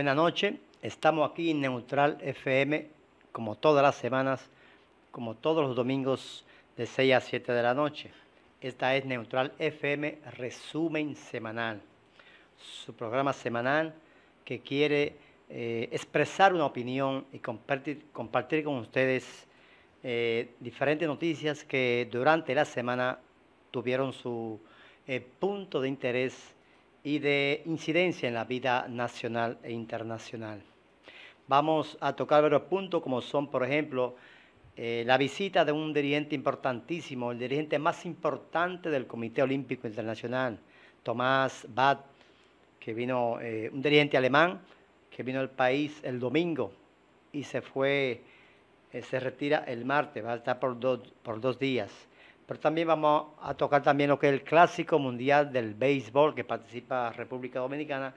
Buenas noches, estamos aquí en Neutral FM como todas las semanas, como todos los domingos de 6 a 7 de la noche. Esta es Neutral FM Resumen Semanal, su programa semanal que quiere eh, expresar una opinión y compartir, compartir con ustedes eh, diferentes noticias que durante la semana tuvieron su eh, punto de interés y de incidencia en la vida nacional e internacional. Vamos a tocar varios puntos como son, por ejemplo, eh, la visita de un dirigente importantísimo, el dirigente más importante del Comité Olímpico Internacional, Tomás Bad, que vino, eh, un dirigente alemán, que vino al país el domingo y se fue, eh, se retira el martes, va a estar por, por dos días pero también vamos a tocar también lo que es el clásico mundial del béisbol que participa República Dominicana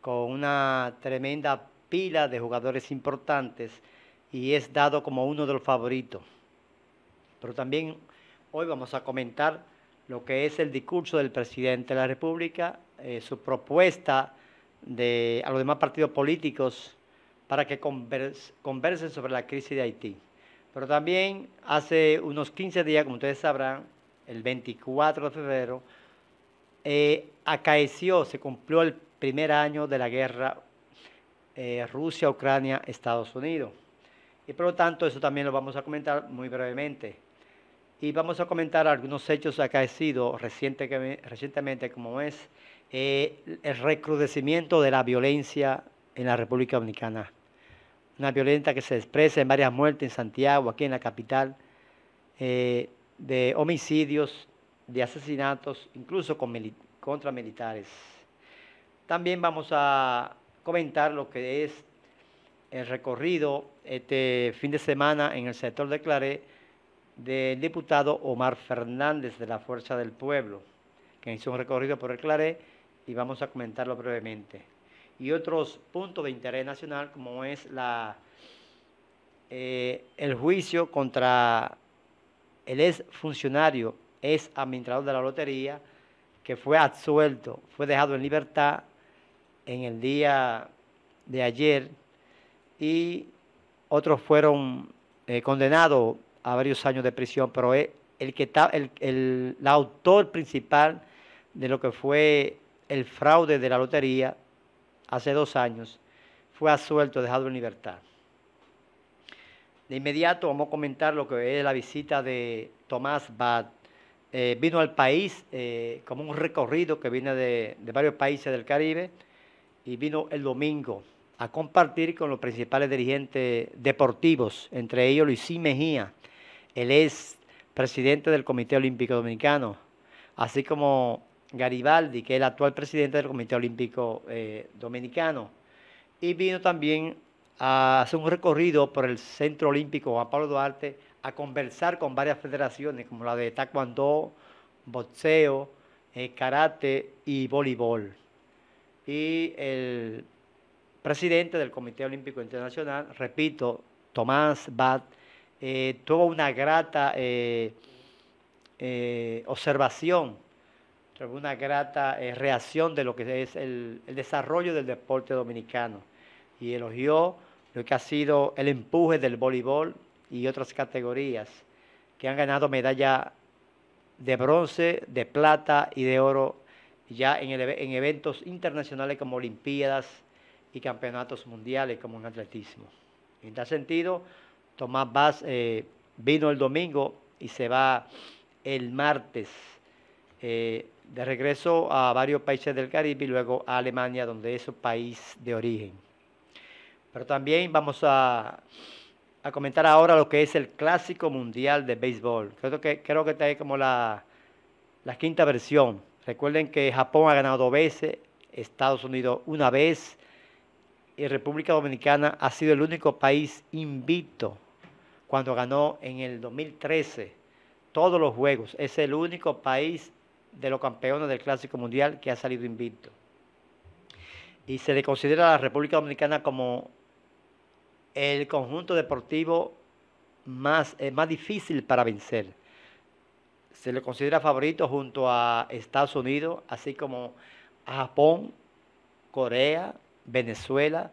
con una tremenda pila de jugadores importantes y es dado como uno de los favoritos. Pero también hoy vamos a comentar lo que es el discurso del presidente de la República, eh, su propuesta de, a los demás partidos políticos para que conversen sobre la crisis de Haití. Pero también hace unos 15 días, como ustedes sabrán, el 24 de febrero, eh, acaeció, se cumplió el primer año de la guerra eh, Rusia, Ucrania, Estados Unidos. Y por lo tanto, eso también lo vamos a comentar muy brevemente. Y vamos a comentar algunos hechos acaecidos recientemente, como es eh, el recrudecimiento de la violencia en la República Dominicana una violenta que se expresa en varias muertes en Santiago, aquí en la capital, eh, de homicidios, de asesinatos, incluso contra militares. También vamos a comentar lo que es el recorrido este fin de semana en el sector de Claré del diputado Omar Fernández de la Fuerza del Pueblo, que hizo un recorrido por el Claré y vamos a comentarlo brevemente y otros puntos de interés nacional, como es la, eh, el juicio contra el ex funcionario, ex administrador de la lotería, que fue absuelto, fue dejado en libertad en el día de ayer y otros fueron eh, condenados a varios años de prisión, pero es eh, el, que el autor principal de lo que fue el fraude de la lotería hace dos años, fue asuelto, dejado en libertad. De inmediato vamos a comentar lo que es la visita de Tomás Bad. Eh, vino al país eh, como un recorrido que viene de, varios países del Caribe y vino el domingo a compartir con los principales dirigentes deportivos, entre ellos Luisín Mejía, el es presidente del Comité Olímpico Dominicano, así como Garibaldi, que es el actual presidente del Comité Olímpico eh, Dominicano. Y vino también a hacer un recorrido por el Centro Olímpico Juan Pablo Duarte a conversar con varias federaciones, como la de Taekwondo, boxeo, eh, karate y voleibol. Y el presidente del Comité Olímpico Internacional, repito, Tomás Bat, eh, tuvo una grata observación una grata eh, reacción de lo que es el, desarrollo del deporte dominicano y elogió lo que ha sido el empuje del voleibol y otras categorías que han ganado medalla de bronce, de plata y de oro ya en, eventos internacionales como Olimpiadas y campeonatos mundiales como en atletismo. En tal sentido, Tomás Vaz eh, vino el domingo y se va el martes. Eh, de regreso a varios países del Caribe y luego a Alemania, donde es su país de origen. Pero también vamos a, comentar ahora lo que es el Clásico Mundial de Béisbol. Creo que, creo que está ahí como la, quinta versión. Recuerden que Japón ha ganado dos veces, Estados Unidos una vez, y República Dominicana ha sido el único país invicto cuando ganó en el 2013 todos los juegos. Es el único país de los campeones del Clásico Mundial que ha salido invicto. Y se le considera a la República Dominicana como el conjunto deportivo más, eh, más difícil para vencer. Se le considera favorito junto a Estados Unidos, así como a Japón, Corea, Venezuela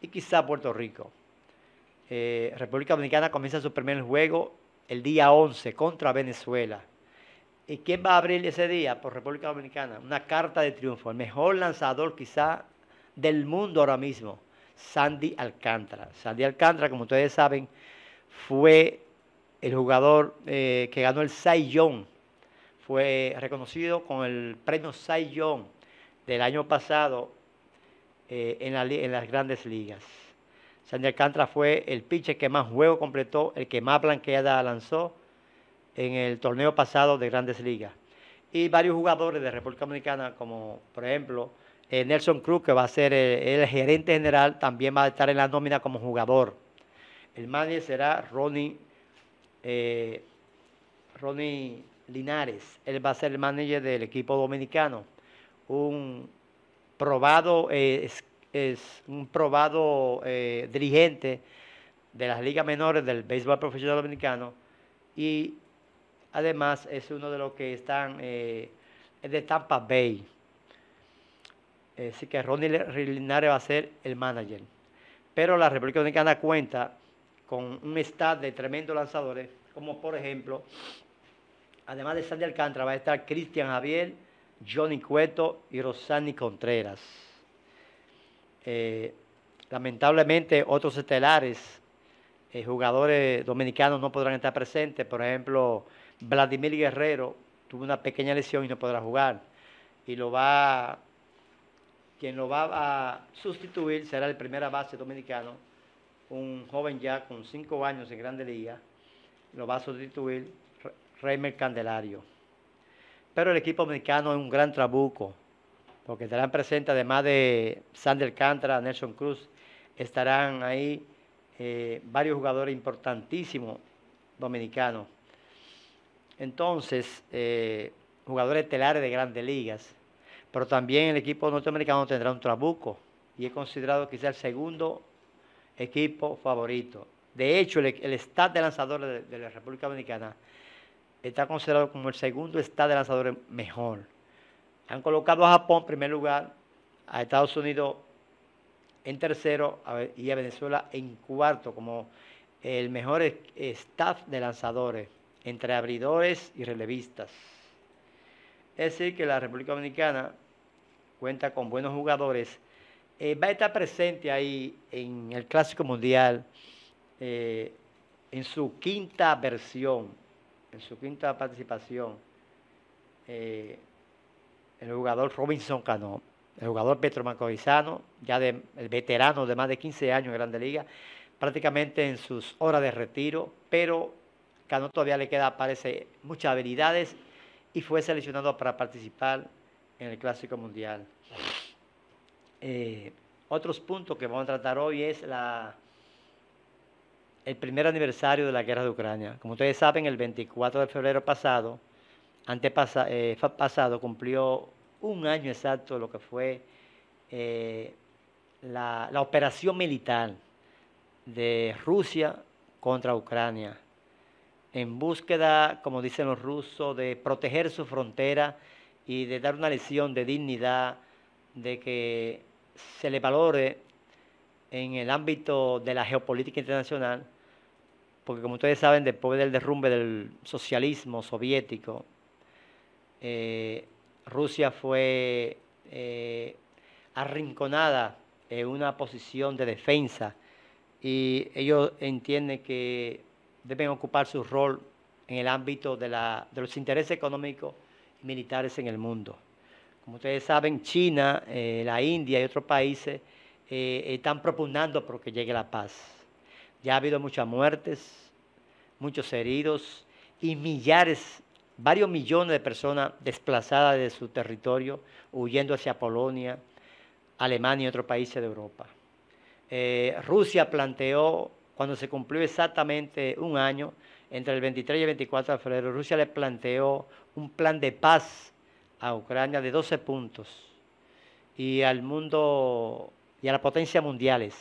y quizá Puerto Rico. Eh, República Dominicana comienza su primer juego el día 11 contra Venezuela. ¿Y quién va a abrir ese día por República Dominicana? Una carta de triunfo. El mejor lanzador quizá del mundo ahora mismo, Sandy Alcántara. Sandy Alcántara, como ustedes saben, fue el jugador eh, que ganó el Cy Young. Fue reconocido con el premio Cy Young del año pasado eh, en, las grandes ligas. Sandy Alcántara fue el pitcher que más juego completó, el que más blanqueada lanzó en el torneo pasado de Grandes Ligas. Y varios jugadores de República Dominicana, como por ejemplo eh, Nelson Cruz, que va a ser el, gerente general, también va a estar en la nómina como jugador. El manager será Ronnie, eh, Ronnie Linares. Él va a ser el manager del equipo dominicano. Un probado, eh, es, un probado dirigente de las ligas menores del béisbol profesional dominicano y Además, es uno de los que están eh, de Tampa Bay. Eh, así que Ronnie Linares va a ser el manager. Pero la República Dominicana cuenta con un staff de tremendos lanzadores, como por ejemplo, además de Sandy Alcántara, va a estar Cristian Javier, Johnny Cueto y Rosani Contreras. Eh, lamentablemente, otros estelares, eh, jugadores dominicanos no podrán estar presentes. Por ejemplo, Vladimir Guerrero tuvo una pequeña lesión y no podrá jugar. Y lo va, quien lo va a sustituir será el primera base dominicano, un joven ya con cinco años en Grande Liga, lo va a sustituir Reimer Candelario. Pero el equipo dominicano es un gran trabuco, porque estarán presentes, además de Sander Cantra, Nelson Cruz, estarán ahí eh, varios jugadores importantísimos dominicanos. Entonces, eh, jugadores telares de grandes ligas. Pero también el equipo norteamericano tendrá un trabuco y es considerado quizá el segundo equipo favorito. De hecho, el, staff de lanzadores de, la República Dominicana está considerado como el segundo staff de lanzadores mejor. Han colocado a Japón en primer lugar, a Estados Unidos en tercero y a Venezuela en cuarto como el mejor staff de lanzadores entre abridores y relevistas. Es decir, que la República Dominicana cuenta con buenos jugadores. Eh, va a estar presente ahí en el Clásico Mundial eh, en su quinta versión, en su quinta participación, eh, el jugador Robinson Cano, el jugador Petro Macorizano, ya el veterano de más de 15 años en Grande Liga, prácticamente en sus horas de retiro, pero no todavía le queda, parece, muchas habilidades y fue seleccionado para participar en el Clásico Mundial. Eh, otros puntos que vamos a tratar hoy es la, el primer aniversario de la guerra de Ucrania. Como ustedes saben, el 24 de febrero pasado, antes eh, pasado, cumplió un año exacto lo que fue eh, la, la operación militar de Rusia contra Ucrania en búsqueda, como dicen los rusos, de proteger su frontera y de dar una lección de dignidad, de que se le valore en el ámbito de la geopolítica internacional, porque como ustedes saben, después del derrumbe del socialismo soviético, eh, Rusia fue eh, arrinconada en una posición de defensa y ellos entienden que deben ocupar su rol en el ámbito de, de los intereses económicos y militares en el mundo. Como ustedes saben, China, eh, la India y otros países eh, están propugnando por que llegue la paz. Ya ha habido muchas muertes, muchos heridos y millares, varios millones de personas desplazadas de su territorio, huyendo hacia Polonia, Alemania y otros países de Europa. Eh, Rusia planteó cuando se cumplió exactamente un año, entre el 23 y el 24 de febrero, Rusia le planteó un plan de paz a Ucrania de 12 puntos y al mundo y a las potencias mundiales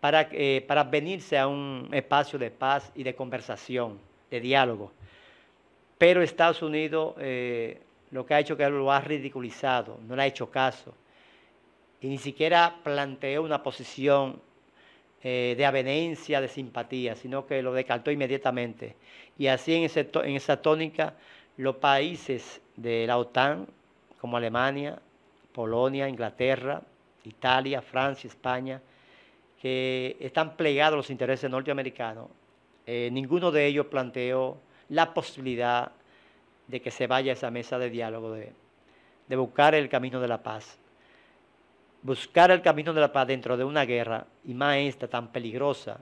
para, eh, para venirse a un espacio de paz y de conversación, de diálogo. Pero Estados Unidos eh, lo que ha hecho es que lo ha ridiculizado, no le ha hecho caso y ni siquiera planteó una posición eh, de avenencia, de simpatía, sino que lo decantó inmediatamente. Y así en, en esa tónica, los países de la OTAN, como Alemania, Polonia, Inglaterra, Italia, Francia, España, que están plegados a los intereses norteamericanos, eh, ninguno de ellos planteó la posibilidad de que se vaya a esa mesa de diálogo, de, de buscar el camino de la paz buscar el camino de la paz dentro de una guerra, y más esta tan peligrosa,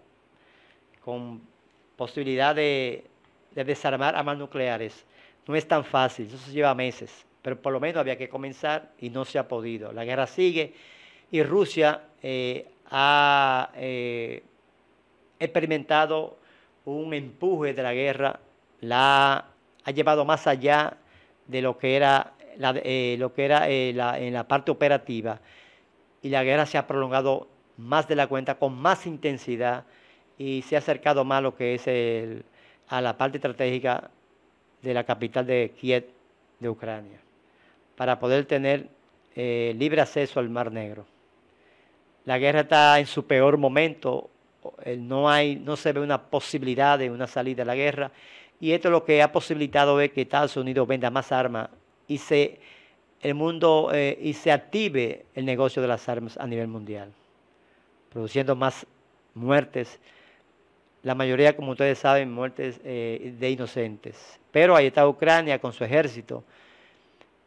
con posibilidad de, desarmar armas nucleares, no es tan fácil, eso se lleva meses, pero por lo menos había que comenzar y no se ha podido. La guerra sigue y Rusia eh, ha eh, experimentado un empuje de la guerra, la ha llevado más allá de lo que era, eh, lo que era en la parte operativa y la guerra se ha prolongado más de la cuenta, con más intensidad y se ha acercado más lo que es el, a la parte estratégica de la capital de Kiev, de Ucrania, para poder tener eh, libre acceso al Mar Negro. La guerra está en su peor momento, no, hay, no se ve una posibilidad de una salida a la guerra, y esto lo que ha posibilitado es que Estados Unidos venda más armas y se el mundo eh, y se active el negocio de las armas a nivel mundial, produciendo más muertes, la mayoría, como ustedes saben, muertes eh, de inocentes. Pero ahí está Ucrania con su ejército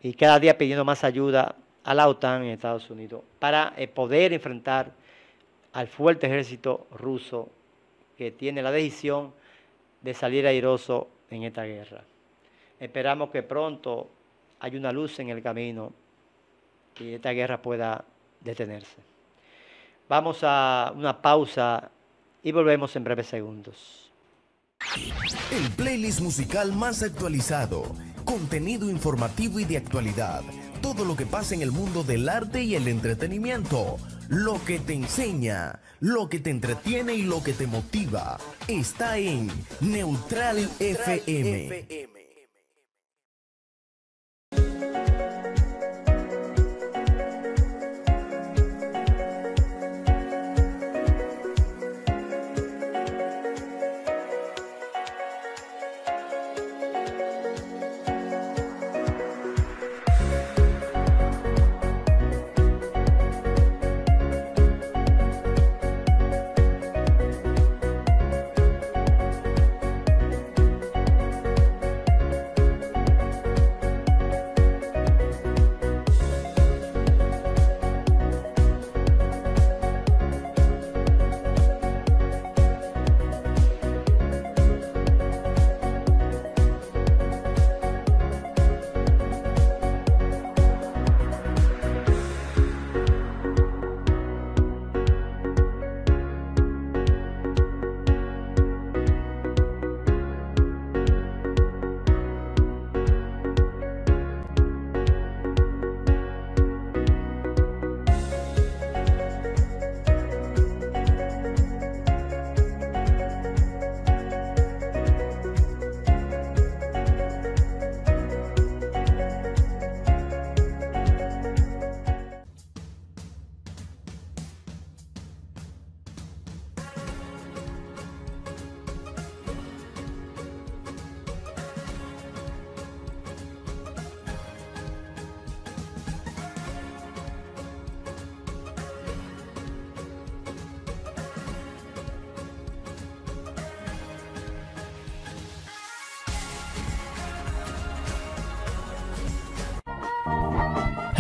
y cada día pidiendo más ayuda a la OTAN en Estados Unidos para eh, poder enfrentar al fuerte ejército ruso que tiene la decisión de salir airoso en esta guerra. Esperamos que pronto hay una luz en el camino y esta guerra pueda detenerse. Vamos a una pausa y volvemos en breves segundos. El playlist musical más actualizado, contenido informativo y de actualidad, todo lo que pasa en el mundo del arte y el entretenimiento, lo que te enseña, lo que te entretiene y lo que te motiva, está en Neutral, FM.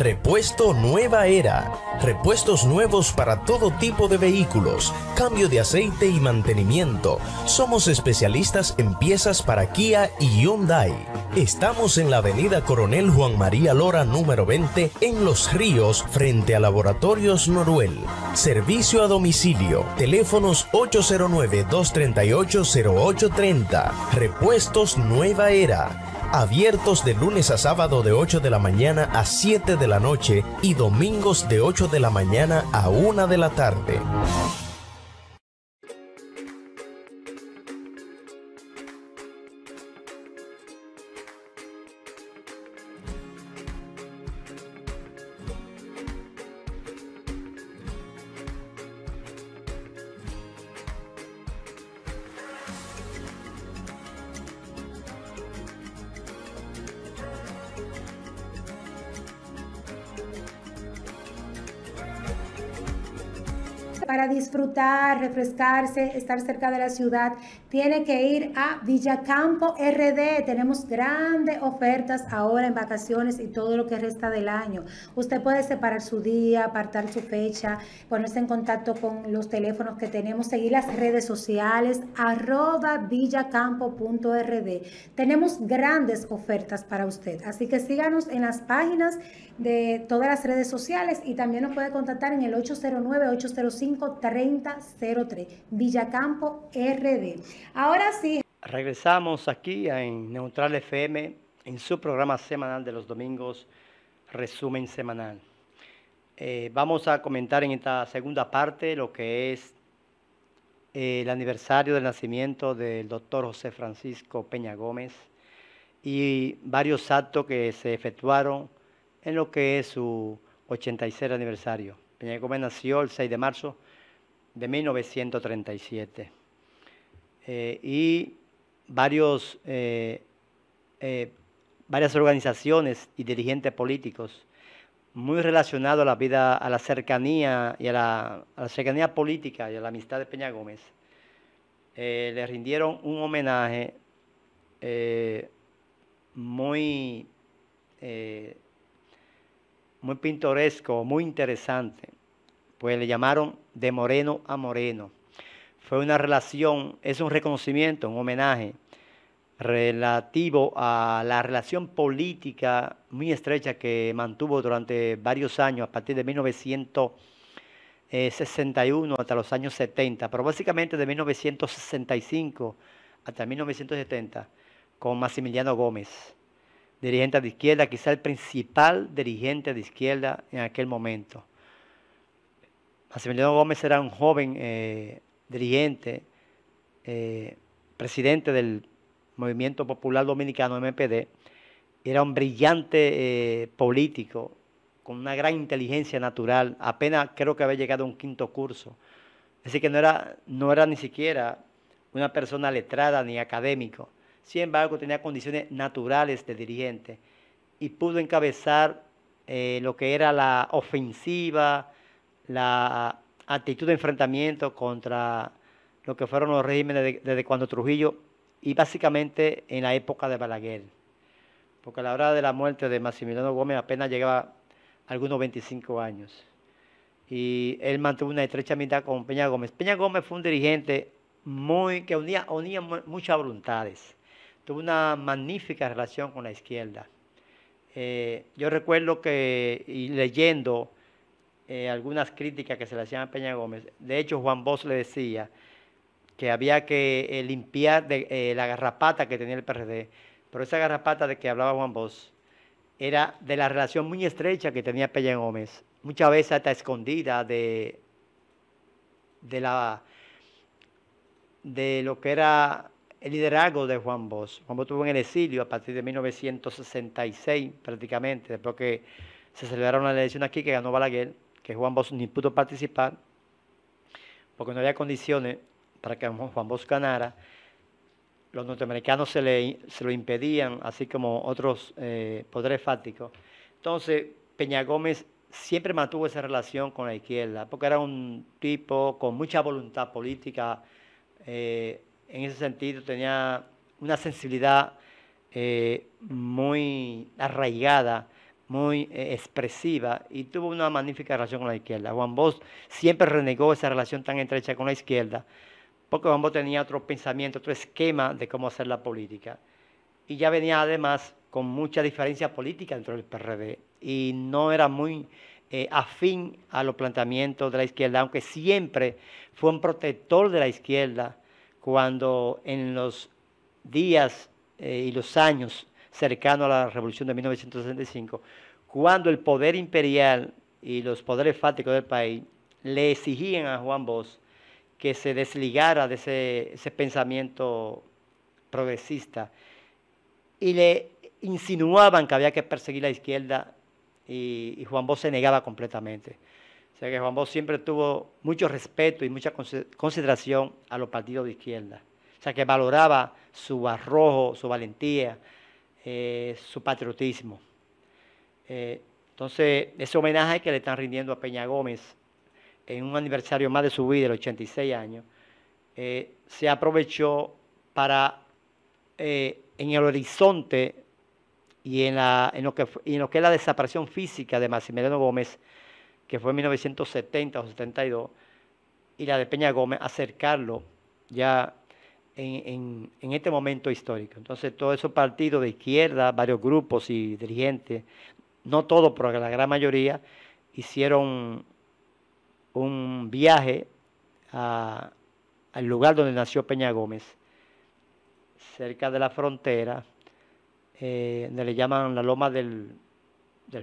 Repuesto Nueva Era. Repuestos nuevos para todo tipo de vehículos, cambio de aceite y mantenimiento. Somos especialistas en piezas para Kia y Hyundai. Estamos en la avenida Coronel Juan María Lora número 20 en Los Ríos frente a Laboratorios Noruel. Servicio a domicilio. Teléfonos 809-238-0830. Repuestos Nueva Era abiertos de lunes a sábado de 8 de la mañana a 7 de la noche y domingos de 8 de la mañana a 1 de la tarde. para disfrutar, refrescarse, estar cerca de la ciudad tiene que ir a Villacampo RD. Tenemos grandes ofertas ahora en vacaciones y todo lo que resta del año. Usted puede separar su día, apartar su fecha, ponerse en contacto con los teléfonos que tenemos, seguir las redes sociales, arroba villacampo.rd. Tenemos grandes ofertas para usted. Así que síganos en las páginas de todas las redes sociales y también nos puede contactar en el 809-805-3003, Villacampo RD. Ahora sí. Regresamos aquí en Neutral FM en su programa semanal de los domingos, resumen semanal. Eh, vamos a comentar en esta segunda parte lo que es eh, el aniversario del nacimiento del doctor José Francisco Peña Gómez y varios actos que se efectuaron en lo que es su 86 aniversario. Peña Gómez nació el 6 de marzo de 1937. Eh, y varios, eh, eh, varias organizaciones y dirigentes políticos muy relacionados a la vida, a la cercanía y a la, cercanía política y a la amistad de Peña Gómez, le rindieron un homenaje muy, muy pintoresco, muy interesante, pues le llamaron de moreno a moreno fue una relación, es un reconocimiento, un homenaje relativo a la relación política muy estrecha que mantuvo durante varios años, a partir de 1961 hasta los años 70, pero básicamente de 1965 hasta 1970, con Maximiliano Gómez, dirigente de izquierda, quizá el principal dirigente de izquierda en aquel momento. Maximiliano Gómez era un joven eh, dirigente, eh, presidente del Movimiento Popular Dominicano, MPD, era un brillante eh, político, con una gran inteligencia natural, apenas creo que había llegado a un quinto curso. Así que no era, no era ni siquiera una persona letrada ni académico. Sin embargo, tenía condiciones naturales de dirigente y pudo encabezar eh, lo que era la ofensiva, la actitud de enfrentamiento contra lo que fueron los regímenes desde cuando Trujillo y básicamente en la época de Balaguer. Porque a la hora de la muerte de Maximiliano Gómez apenas llegaba algunos 25 años. Y él mantuvo una estrecha amistad con Peña Gómez. Peña Gómez fue un dirigente muy, que unía, unía muchas voluntades. Tuvo una magnífica relación con la izquierda. Eh, yo recuerdo que, y leyendo, eh, algunas críticas que se le hacían a Peña Gómez. De hecho, Juan Bosch le decía que había que eh, limpiar eh, la garrapata que tenía el PRD, pero esa garrapata de que hablaba Juan Bosch era de la relación muy estrecha que tenía Peña Gómez, muchas veces hasta escondida de, de, la, de lo que era el liderazgo de Juan Bosch. Juan tuvo estuvo en el exilio a partir de 1966 prácticamente, después que se celebraron las elecciones aquí que ganó Balaguer que Juan Bosch ni pudo participar porque no había condiciones para que Juan Bosch ganara. Los norteamericanos se, le, lo impedían, así como otros eh, poderes fácticos. Entonces, Peña Gómez siempre mantuvo esa relación con la izquierda, porque era un tipo con mucha voluntad política. Eh, en ese sentido, tenía una sensibilidad eh, muy arraigada muy eh, expresiva y tuvo una magnífica relación con la izquierda. Juan Bosch siempre renegó esa relación tan estrecha con la izquierda, porque Juan Bosch tenía otro pensamiento, otro esquema de cómo hacer la política. Y ya venía además con mucha diferencia política dentro del PRD y no era muy eh, afín a los planteamientos de la izquierda, aunque siempre fue un protector de la izquierda cuando en los días eh, y los años cercano a la Revolución de 1965, cuando el poder imperial y los poderes fáticos del país le exigían a Juan Bosch que se desligara de ese, pensamiento progresista y le insinuaban que había que perseguir la izquierda y, y, Juan Bosch se negaba completamente. O sea que Juan Bosch siempre tuvo mucho respeto y mucha consideración a los partidos de izquierda. O sea que valoraba su arrojo, su valentía, eh, su patriotismo. Eh, entonces, ese homenaje que le están rindiendo a Peña Gómez en un aniversario más de su vida, de 86 años, eh, se aprovechó para, en el horizonte y en, lo que, en lo que es la desaparición física de Maximiliano Gómez, que fue en 1970 o 72, y la de Peña Gómez, acercarlo ya en, este momento histórico. Entonces, todos esos partidos de izquierda, varios grupos y dirigentes, no todos, pero la gran mayoría, hicieron un viaje al lugar donde nació Peña Gómez, cerca de la frontera, eh, donde le llaman la Loma del,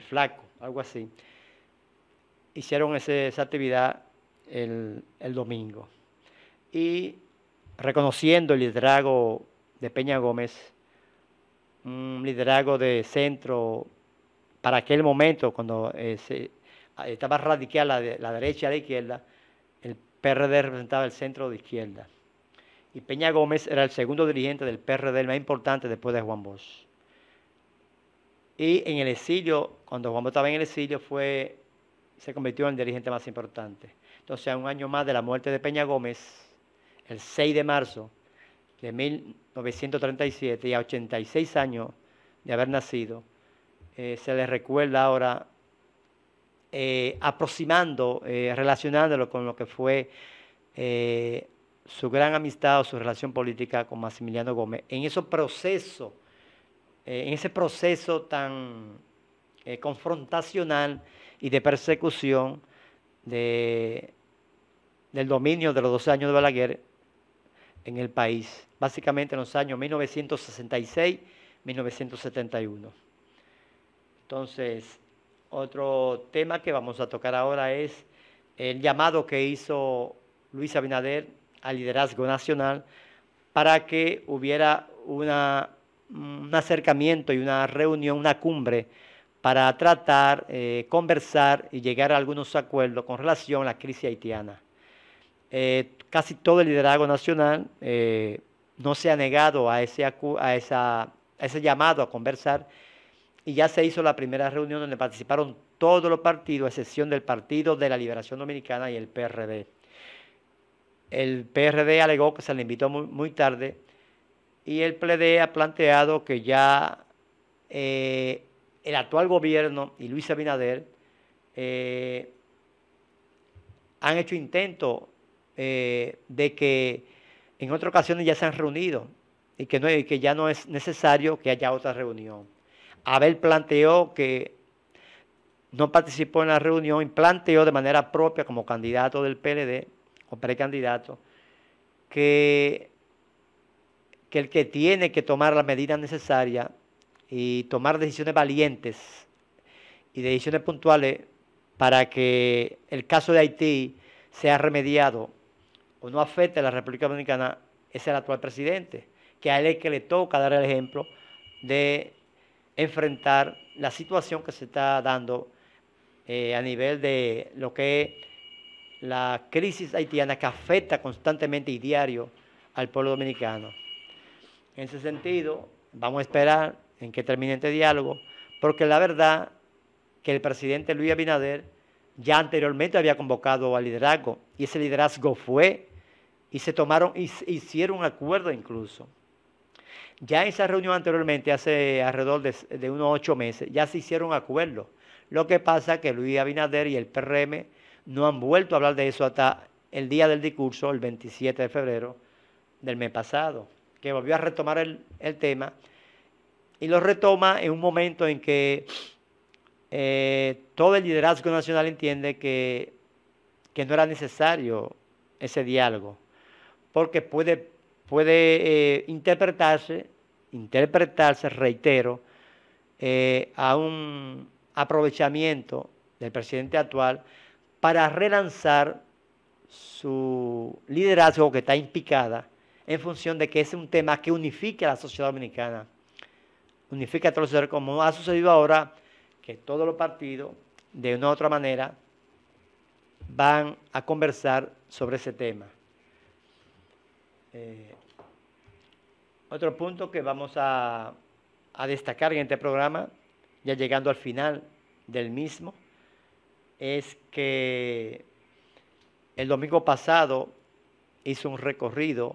Flaco, algo así. Hicieron esa actividad el, el domingo. Y reconociendo el liderazgo de Peña Gómez, un liderazgo de centro para aquel momento, cuando eh, estaba radical la, derecha y la izquierda, el PRD representaba el centro de izquierda. Y Peña Gómez era el segundo dirigente del PRD, el más importante después de Juan Bosch. Y en el exilio, cuando Juan Bosch estaba en el exilio, fue, se convirtió en el dirigente más importante. Entonces, a un año más de la muerte de Peña Gómez, el 6 de marzo de 1937 y a 86 años de haber nacido, eh, se le recuerda ahora eh, aproximando, eh, relacionándolo con lo que fue su gran amistad o su relación política con Maximiliano Gómez. En ese proceso, en ese proceso tan confrontacional y de persecución del dominio de los 12 años de Balaguer, en el país, básicamente en los años 1966-1971. Entonces, otro tema que vamos a tocar ahora es el llamado que hizo Luis Abinader al liderazgo nacional para que hubiera un acercamiento y una reunión, una cumbre para tratar, eh, conversar y llegar a algunos acuerdos con relación a la crisis haitiana. Eh, casi todo el liderazgo nacional eh, no se ha negado a ese, a, ese llamado a conversar y ya se hizo la primera reunión donde participaron todos los partidos, a excepción del Partido de la Liberación Dominicana y el PRD. El PRD alegó que se le invitó muy, tarde y el PLD ha planteado que ya eh, el actual gobierno y Luis Abinader han hecho intentos eh, de que en otras ocasiones ya se han reunido y que, no, que ya no es necesario que haya otra reunión. Abel planteó que no participó en la reunión y planteó de manera propia como candidato del PLD o precandidato que, que el que tiene que tomar las medidas necesarias y tomar decisiones valientes y decisiones puntuales para que el caso de Haití sea remediado o no afecte a la República Dominicana es el actual presidente, que a él es que le toca dar el ejemplo de enfrentar la situación que se está dando eh, a nivel de lo que es la crisis haitiana que afecta constantemente y diario al pueblo dominicano. En ese sentido, vamos a esperar en que termine este diálogo, porque la verdad que el presidente Luis Abinader ya anteriormente había convocado al liderazgo y ese liderazgo fue y se tomaron, y hicieron un acuerdo incluso. Ya en esa reunión anteriormente, hace alrededor de, unos ocho meses, ya se hicieron acuerdos. Lo que pasa es que Luis Abinader y el PRM no han vuelto a hablar de eso hasta el día del discurso, el 27 de febrero del mes pasado, que volvió a retomar el, tema y lo retoma en un momento en que eh, todo el liderazgo nacional entiende que no era necesario ese diálogo que puede, puede eh, interpretarse, interpretarse, reitero, eh, a un aprovechamiento del presidente actual para relanzar su liderazgo que está implicada en función de que es un tema que unifique a la sociedad dominicana, unifica a todos los ciudadanos como ha sucedido ahora, que todos los partidos, de una u otra manera, van a conversar sobre ese tema. Eh, otro punto que vamos a, destacar en este programa, ya llegando al final del mismo, es que el domingo pasado hizo un recorrido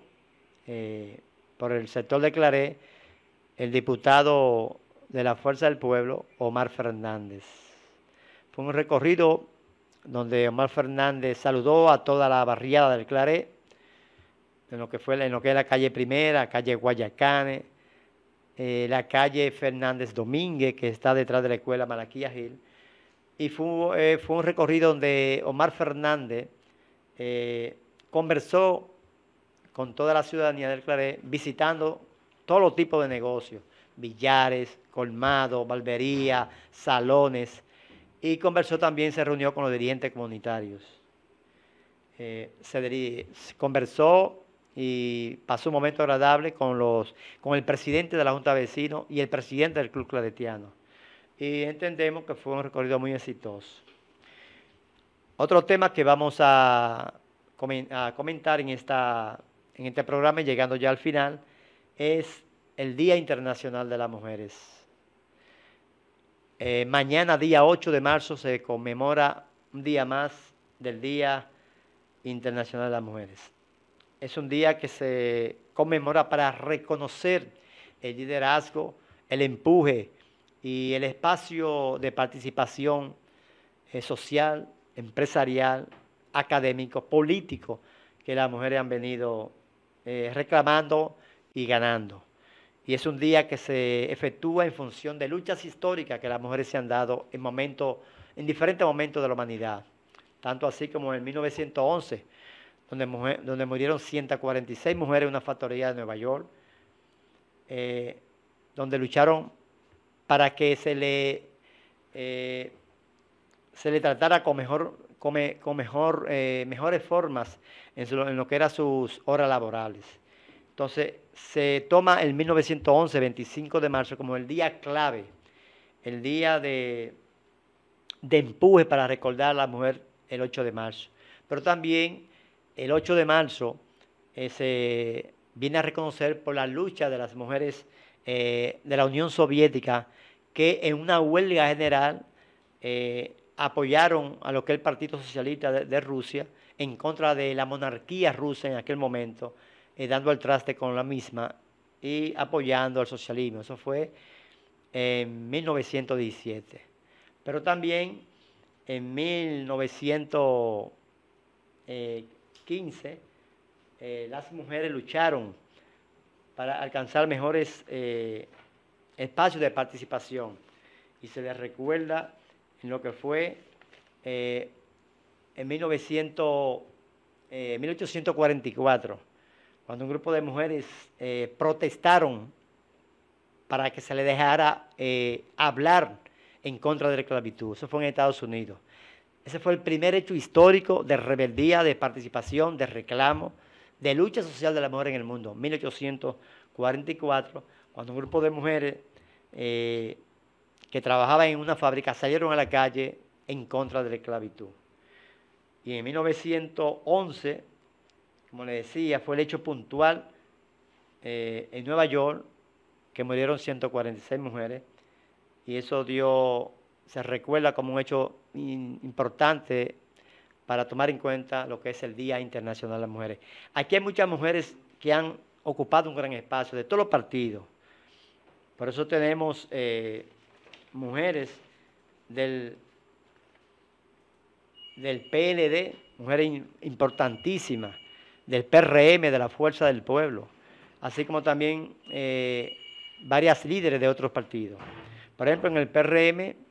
eh, por el sector de Claré el diputado de la Fuerza del Pueblo, Omar Fernández. Fue un recorrido donde Omar Fernández saludó a toda la barriada del Claré, en lo que fue en lo que calle Primera, calle Guayacanes, eh, la calle Fernández Domínguez, que está detrás de la escuela Malaquía Gil. Y fue, un eh, recorrido donde Omar Fernández eh, conversó con toda la ciudadanía del Claré, visitando todo tipo de negocios, billares, Colmado, Valvería, salones, y conversó también, se reunió con los dirigentes comunitarios. se conversó y pasó un momento agradable con, con el presidente de la Junta de Vecinos y el presidente del Club Claretiano. Y entendemos que fue un recorrido muy exitoso. Otro tema que vamos a, comentar en, este programa, llegando ya al final, es el Día Internacional de las Mujeres. Eh, mañana, día 8 de marzo, se conmemora un día más del Día Internacional de las Mujeres. Es un día que se conmemora para reconocer el liderazgo, el empuje y el espacio de participación eh, social, empresarial, académico, político que las mujeres han venido eh, reclamando y ganando. Y es un día que se efectúa en función de luchas históricas que las mujeres se han dado en, momentos, en diferentes momentos de la humanidad. Tanto así como en 1911 donde, donde murieron 146 mujeres en una factoría de Nueva York, eh, donde lucharon para que se le, eh, se le tratara con, mejor, con, mejor, eh, mejores formas en, lo que eran sus horas laborales. Entonces, se toma el 1911, 25 de marzo, como el día clave, el día de, de empuje para recordar a la mujer el 8 de marzo. Pero también el 8 de marzo eh, se viene a reconocer por la lucha de las mujeres eh, de la Unión Soviética que en una huelga general eh, apoyaron a lo que es el Partido Socialista de, Rusia en contra de la monarquía rusa en aquel momento, dando el traste con la misma y apoyando al socialismo. Eso fue en 1917. Pero también en 1900... 15, eh, las mujeres lucharon para alcanzar mejores eh, espacios de participación y se les recuerda en lo que fue eh, en 1844, cuando un grupo de mujeres protestaron para que se les dejara hablar en contra de la esclavitud. Eso fue en Estados Unidos. Ese fue el primer hecho histórico de rebeldía, de participación, de reclamo, de lucha social de la mujer en el mundo, 1844, cuando un grupo de mujeres eh, que trabajaban en una fábrica salieron a la calle en contra de la esclavitud. Y en 1911, como le decía, fue el hecho puntual eh, en Nueva York, que murieron 146 mujeres, y eso dio, se recuerda como un hecho importante para tomar en cuenta lo que es el Día Internacional de las Mujeres. Aquí hay muchas mujeres que han ocupado un gran espacio de todos los partidos. Por eso tenemos eh, mujeres del, del PLD, mujeres importantísimas, del PRM, de la Fuerza del Pueblo, así como también eh, varias líderes de otros partidos. Por ejemplo, en el PRM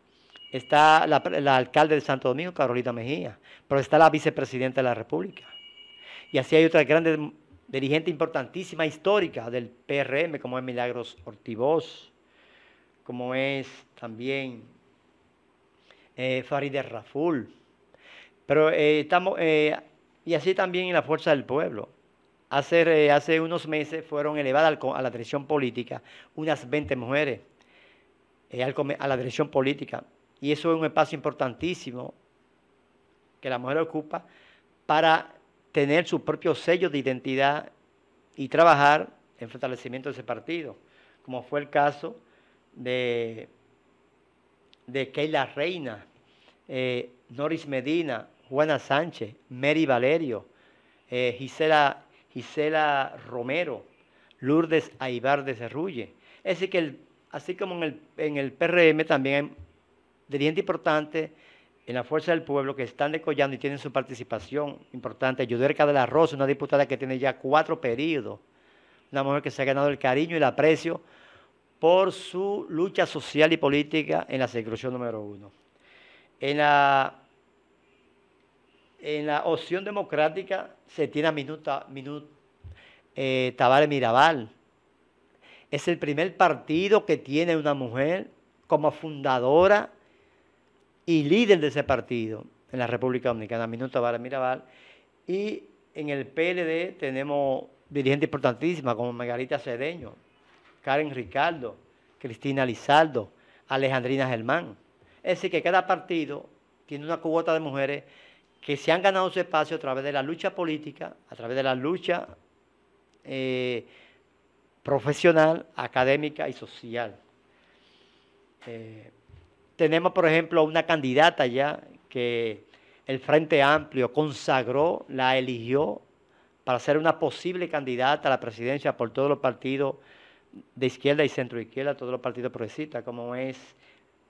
está la, alcalde de Santo Domingo, Carolina Mejía, pero está la vicepresidenta de la República. Y así hay otra grande dirigente importantísima histórica del PRM, como es Milagros Ortiz, como es también eh, Farideh Raful. Pero eh, estamos, eh, y así también en la fuerza del pueblo. Hace, eh, hace unos meses fueron elevadas a la dirección política unas 20 mujeres a la dirección política y eso es un espacio importantísimo que la mujer ocupa para tener su propio sello de identidad y trabajar en fortalecimiento de ese partido, como fue el caso de, de Keila Reina, eh, Noris Medina, Juana Sánchez, Mary Valerio, eh, Gisela, Romero, Lourdes Aibar de Cerrulle. que así como en el, en el PRM también hay Teniente importante en la fuerza del pueblo que están decollando y tienen su participación importante. de la Rosa, una diputada que tiene ya cuatro periodos, una mujer que se ha ganado el cariño y el aprecio por su lucha social y política en la secreción número uno. En la, en la opción democrática se tiene a Minuta, Minut, eh, Mirabal. Es el primer partido que tiene una mujer como fundadora y líder de ese partido en la República Dominicana, Minuto Vara Mirabal. Y en el PLD tenemos dirigentes importantísimas como Margarita Cedeño, Karen Ricardo, Cristina Lizardo, Alejandrina Germán. Es decir, que cada partido tiene una cuota de mujeres que se han ganado su espacio a través de la lucha política, a través de la lucha eh, profesional, académica y social. Eh, tenemos, por ejemplo, una candidata ya que el Frente Amplio consagró, la eligió para ser una posible candidata a la presidencia por todos los partidos de izquierda y centro izquierda, todos los partidos progresistas, como es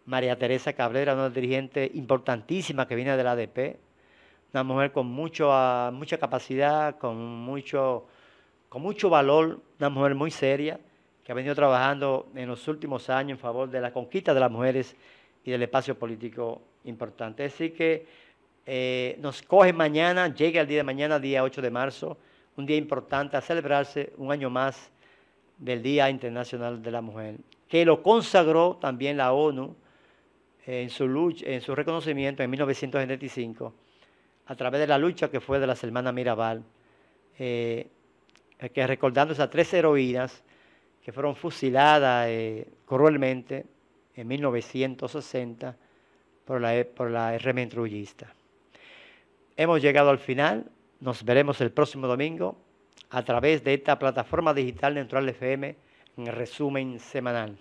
María Teresa Cabrera, una dirigente importantísima que viene de la ADP, una mujer con mucho, ah, mucha capacidad, con mucho, con mucho valor, una mujer muy seria, que ha venido trabajando en los últimos años en favor de la conquista de las mujeres y del espacio político importante. Así que eh, nos coge mañana, llega el día de mañana, día 8 de marzo, un día importante a celebrarse un año más del Día Internacional de la Mujer, que lo consagró también la ONU eh, en su, en su reconocimiento en 1975, a través de la lucha que fue de la Semana Mirabal, eh, que recordando esas tres heroínas que fueron fusiladas cruelmente en 1960 por la, RM Hemos llegado al final, nos veremos el próximo domingo a través de esta plataforma digital de Neutral FM en resumen semanal.